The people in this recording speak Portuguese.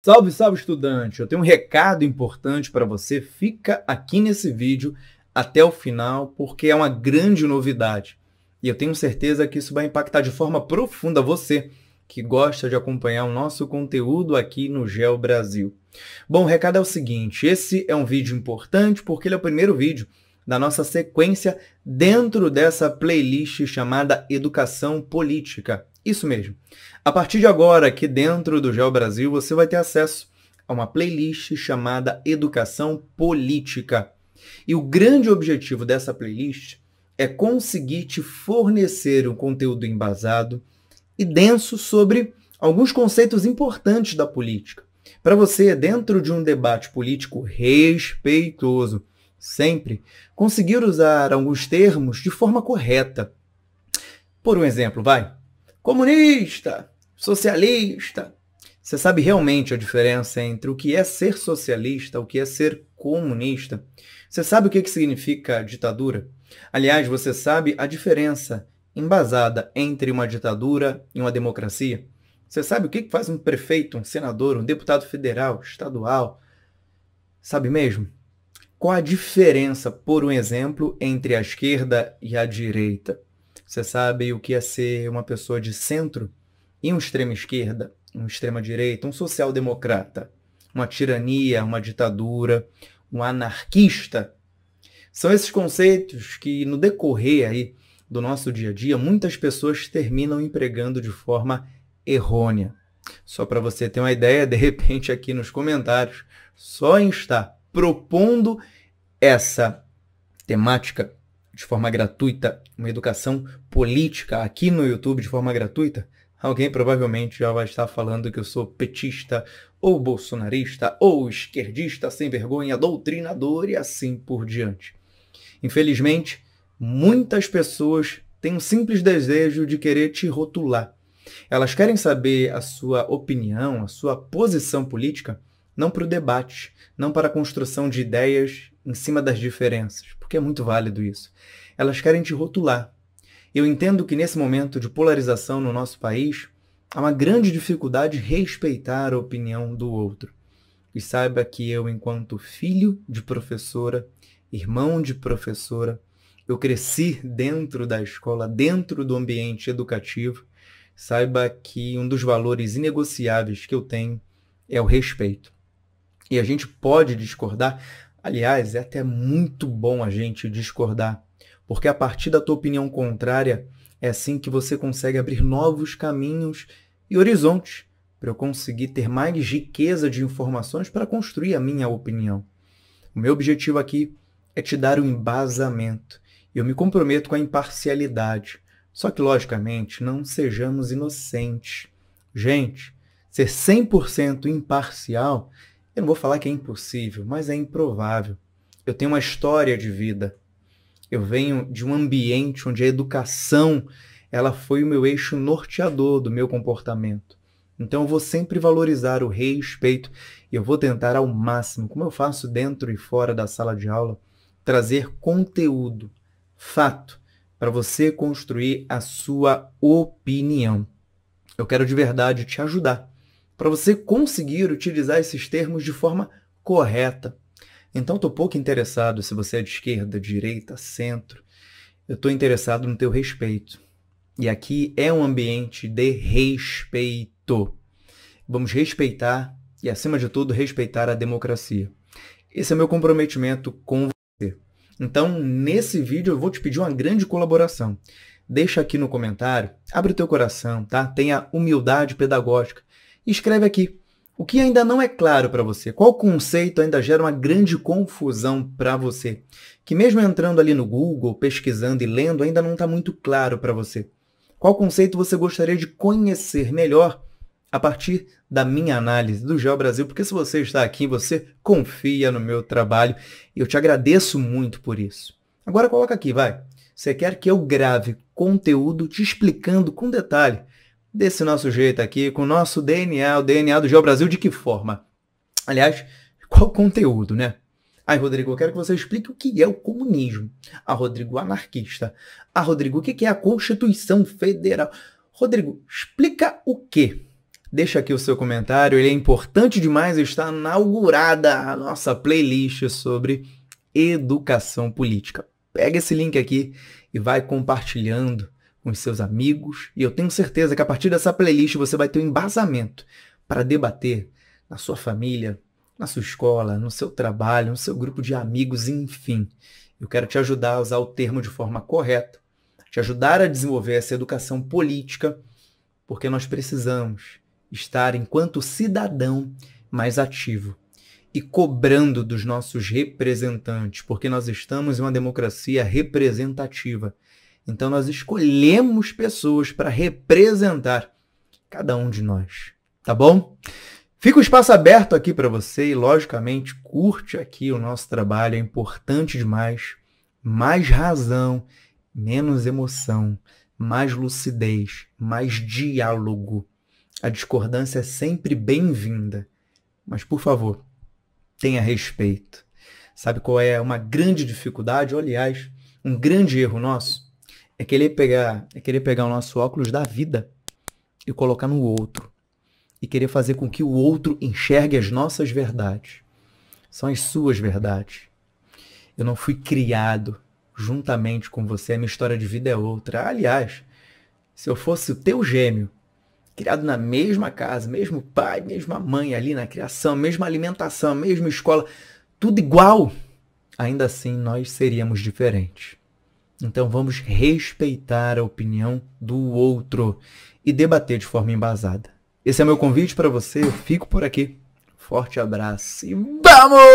Salve, salve estudante! Eu tenho um recado importante para você. Fica aqui nesse vídeo até o final, porque é uma grande novidade. E eu tenho certeza que isso vai impactar de forma profunda você que gosta de acompanhar o nosso conteúdo aqui no Geo Brasil. Bom, o recado é o seguinte: esse é um vídeo importante porque ele é o primeiro vídeo da nossa sequência dentro dessa playlist chamada Educação Política. Isso mesmo. A partir de agora, aqui dentro do Geo Brasil, você vai ter acesso a uma playlist chamada Educação Política. E o grande objetivo dessa playlist é conseguir te fornecer um conteúdo embasado e denso sobre alguns conceitos importantes da política. Para você, dentro de um debate político respeitoso, sempre conseguir usar alguns termos de forma correta. Por um exemplo, vai comunista, socialista. Você sabe realmente a diferença entre o que é ser socialista, o que é ser comunista? Você sabe o que, que significa ditadura? Aliás, você sabe a diferença embasada entre uma ditadura e uma democracia? Você sabe o que, que faz um prefeito, um senador, um deputado federal, estadual? Sabe mesmo? Qual a diferença, por um exemplo, entre a esquerda e a direita? Você sabe o que é ser uma pessoa de centro e um extrema esquerda, um extrema direita, um social-democrata, uma tirania, uma ditadura, um anarquista. São esses conceitos que no decorrer aí do nosso dia a dia, muitas pessoas terminam empregando de forma errônea. Só para você ter uma ideia, de repente aqui nos comentários, só em estar propondo essa temática de forma gratuita, uma educação política aqui no YouTube de forma gratuita, alguém provavelmente já vai estar falando que eu sou petista ou bolsonarista ou esquerdista sem vergonha, doutrinador e assim por diante. Infelizmente, muitas pessoas têm um simples desejo de querer te rotular. Elas querem saber a sua opinião, a sua posição política, não para o debate, não para a construção de ideias em cima das diferenças, porque é muito válido isso. Elas querem te rotular. Eu entendo que nesse momento de polarização no nosso país, há uma grande dificuldade de respeitar a opinião do outro. E saiba que eu, enquanto filho de professora, irmão de professora, eu cresci dentro da escola, dentro do ambiente educativo. Saiba que um dos valores inegociáveis que eu tenho é o respeito. E a gente pode discordar, Aliás, é até muito bom a gente discordar, porque a partir da tua opinião contrária, é assim que você consegue abrir novos caminhos e horizontes para eu conseguir ter mais riqueza de informações para construir a minha opinião. O meu objetivo aqui é te dar um embasamento. Eu me comprometo com a imparcialidade. Só que, logicamente, não sejamos inocentes. Gente, ser 100% imparcial eu não vou falar que é impossível, mas é improvável. Eu tenho uma história de vida. Eu venho de um ambiente onde a educação ela foi o meu eixo norteador do meu comportamento. Então eu vou sempre valorizar o respeito e eu vou tentar ao máximo, como eu faço dentro e fora da sala de aula, trazer conteúdo, fato, para você construir a sua opinião. Eu quero de verdade te ajudar para você conseguir utilizar esses termos de forma correta. Então, estou pouco interessado se você é de esquerda, direita, centro. Eu estou interessado no teu respeito. E aqui é um ambiente de respeito. Vamos respeitar e, acima de tudo, respeitar a democracia. Esse é meu comprometimento com você. Então, nesse vídeo, eu vou te pedir uma grande colaboração. Deixa aqui no comentário, abre o teu coração, tá? Tenha humildade pedagógica e escreve aqui. O que ainda não é claro para você? Qual conceito ainda gera uma grande confusão para você? Que mesmo entrando ali no Google, pesquisando e lendo, ainda não está muito claro para você. Qual conceito você gostaria de conhecer melhor a partir da minha análise do Geo Brasil? Porque se você está aqui, você confia no meu trabalho e eu te agradeço muito por isso. Agora coloca aqui, vai. Você quer que eu grave conteúdo te explicando com detalhe desse nosso jeito aqui, com o nosso DNA, o DNA do GeoBrasil, Brasil, de que forma? Aliás, qual conteúdo, né? Aí, Rodrigo, eu quero que você explique o que é o comunismo. Ah, Rodrigo, anarquista. Ah, Rodrigo, o que é a Constituição Federal? Rodrigo, explica o quê? Deixa aqui o seu comentário, ele é importante demais, está inaugurada a nossa playlist sobre educação política. Pega esse link aqui e vai compartilhando com os seus amigos, e eu tenho certeza que a partir dessa playlist você vai ter um embasamento para debater na sua família, na sua escola, no seu trabalho, no seu grupo de amigos, enfim. Eu quero te ajudar a usar o termo de forma correta, te ajudar a desenvolver essa educação política, porque nós precisamos estar, enquanto cidadão, mais ativo e cobrando dos nossos representantes, porque nós estamos em uma democracia representativa. Então nós escolhemos pessoas para representar cada um de nós, tá bom? Fica o espaço aberto aqui para você e, logicamente, curte aqui o nosso trabalho, é importante demais. Mais razão, menos emoção, mais lucidez, mais diálogo. A discordância é sempre bem-vinda, mas por favor, tenha respeito. Sabe qual é uma grande dificuldade, ou, aliás, um grande erro nosso? É querer pegar, é querer pegar o nosso óculos da vida e colocar no outro. E querer fazer com que o outro enxergue as nossas verdades. São as suas verdades. Eu não fui criado juntamente com você, a minha história de vida é outra. Aliás, se eu fosse o teu gêmeo, criado na mesma casa, mesmo pai, mesma mãe ali na criação, mesma alimentação, mesma escola, tudo igual, ainda assim nós seríamos diferentes. Então vamos respeitar a opinião do outro e debater de forma embasada. Esse é meu convite para você. Eu fico por aqui. Forte abraço e vamos!